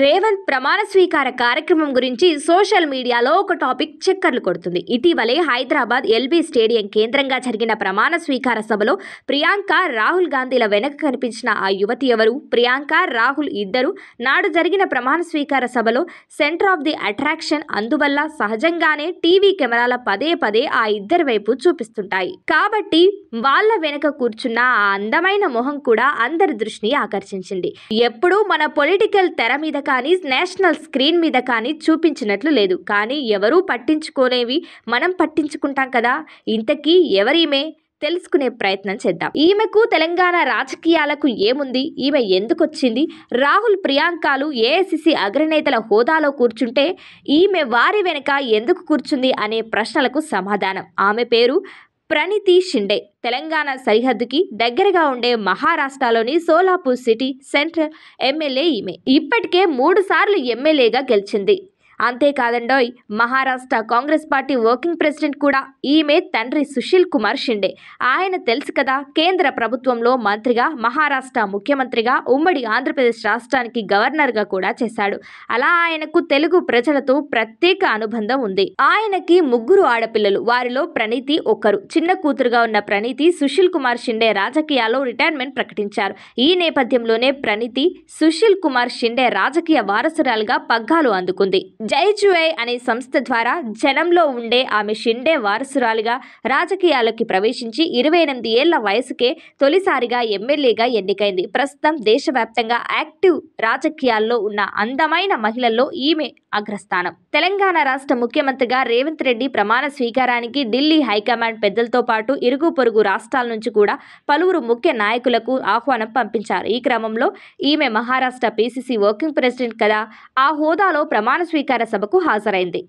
రేవంత్ ప్రమాణ స్వీకార కార్యక్రమం గురించి సోషల్ మీడియాలో ఒక టాపిక్ చక్కర్లు కొడుతుంది ఇటీవలే హైదరాబాద్ ఎల్బీ స్టేడియం కేంద్రంగా జరిగిన ప్రమాణ స్వీకార సభలో ప్రియాంక రాహుల్ గాంధీల వెనక కనిపించిన ఆ యువతి ఎవరు ప్రియాంక రాహుల్ ఇద్దరు నాడు జరిగిన ప్రమాణ స్వీకార సభలో సెంటర్ ఆఫ్ ది అట్రాక్షన్ అందువల్ల సహజంగానే టీవీ కెమెరాల పదే పదే ఆ ఇద్దరి వైపు చూపిస్తుంటాయి కాబట్టి వాళ్ళ వెనక కూర్చున్న ఆ అందమైన మొహం కూడా అందరి దృష్టిని ఆకర్షించింది ఎప్పుడూ మన పొలిటికల్ తెర మీద మీద కానీ నేషనల్ స్క్రీన్ మీద కానీ చూపించినట్లు లేదు కానీ ఎవరూ పట్టించుకోలేవి మనం పట్టించుకుంటాం కదా ఇంతకీ ఎవరిమే తెలుసుకునే ప్రయత్నం చేద్దాం ఈమెకు తెలంగాణ రాజకీయాలకు ఏముంది ఈమె ఎందుకు వచ్చింది రాహుల్ ప్రియాంకలు ఏఐసిసి అగ్రనేతల హోదాలో కూర్చుంటే ఈమె వారి వెనుక ఎందుకు కూర్చుంది అనే ప్రశ్నలకు సమాధానం ఆమె పేరు ప్రణితి షిండే తెలంగాణ సరిహద్దుకి దగ్గరగా ఉండే మహారాష్ట్రలోని సోలాపూర్ సిటీ సెంట్రల్ ఎమ్మెల్యే ఈమె ఇప్పటికే మూడు సార్లు ఎమ్మెల్యేగా గెలిచింది అంతేకాదండోయ్ Maharashtra Congress party working president కూడా ఈమె తండ్రి సుశీల్ కుమార్ షిండే ఆయన తెలుసు కదా కేంద్ర ప్రభుత్వంలో మంత్రిగా మహారాష్ట్ర ముఖ్యమంత్రిగా ఉమ్మడి ఆంధ్రప్రదేశ్ రాష్ట్రానికి గవర్నర్గా కూడా చేశాడు అలా ఆయనకు తెలుగు ప్రజలతో ప్రత్యేక అనుబంధం ఉంది ఆయనకి ముగ్గురు ఆడపిల్లలు వారిలో ప్రణీతి ఒకరు చిన్న కూతురుగా ఉన్న ప్రణీతి సుశీల్ కుమార్ షిండే రాజకీయాల్లో రిటైర్మెంట్ ప్రకటించారు ఈ నేపథ్యంలోనే ప్రణీతి సుశీల్ కుమార్ షిండే రాజకీయ వారసురాలుగా పగ్గాలు అందుకుంది జై జైజువై అనే సంస్థ ద్వారా జనంలో ఉండే ఆమె షిండే వారసురాలుగా రాజకీయాల్లోకి ప్రవేశించి ఇరవై ఎనిమిది ఏళ్ల వయసుకే తొలిసారిగా ఎమ్మెల్యేగా ఎన్నికైంది ప్రస్తుతం దేశవ్యాప్తంగా యాక్టివ్ రాజకీయాల్లో ఉన్న అందమైన మహిళల్లో ఈమె అగ్రస్థానం తెలంగాణ రాష్ట్ర ముఖ్యమంత్రిగా రేవంత్ రెడ్డి ప్రమాణ స్వీకారానికి ఢిల్లీ హైకమాండ్ పెద్దలతో పాటు ఇరుగు పొరుగు రాష్ట్రాల నుంచి కూడా పలువురు ముఖ్య నాయకులకు ఆహ్వానం పంపించారు ఈ క్రమంలో ఈమె మహారాష్ట్ర పీసీసీ వర్కింగ్ ప్రెసిడెంట్ కదా ఆ హోదాలో ప్రమాణ స్వీకారం అధికార సభకు హాజరైంది